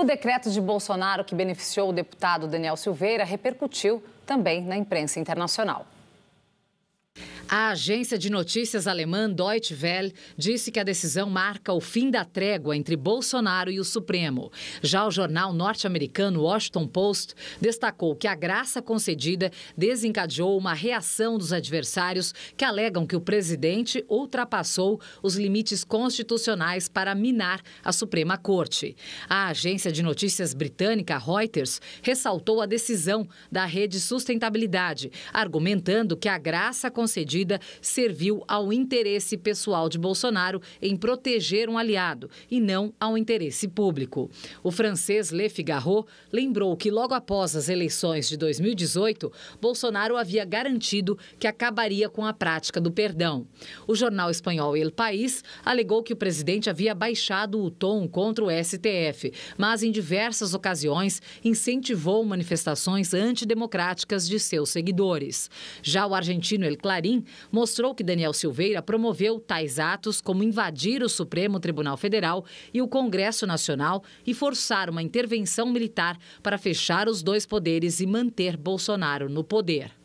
O decreto de Bolsonaro que beneficiou o deputado Daniel Silveira repercutiu também na imprensa internacional. A agência de notícias alemã Deutsche Welle disse que a decisão marca o fim da trégua entre Bolsonaro e o Supremo. Já o jornal norte-americano Washington Post destacou que a graça concedida desencadeou uma reação dos adversários que alegam que o presidente ultrapassou os limites constitucionais para minar a Suprema Corte. A agência de notícias britânica Reuters ressaltou a decisão da rede Sustentabilidade, argumentando que a graça concedida medida serviu ao interesse pessoal de Bolsonaro em proteger um aliado e não ao interesse público. O francês Le Figaro lembrou que logo após as eleições de 2018, Bolsonaro havia garantido que acabaria com a prática do perdão. O jornal espanhol El País alegou que o presidente havia baixado o tom contra o STF, mas em diversas ocasiões incentivou manifestações antidemocráticas de seus seguidores. Já o argentino El Clarim mostrou que Daniel Silveira promoveu tais atos como invadir o Supremo Tribunal Federal e o Congresso Nacional e forçar uma intervenção militar para fechar os dois poderes e manter Bolsonaro no poder.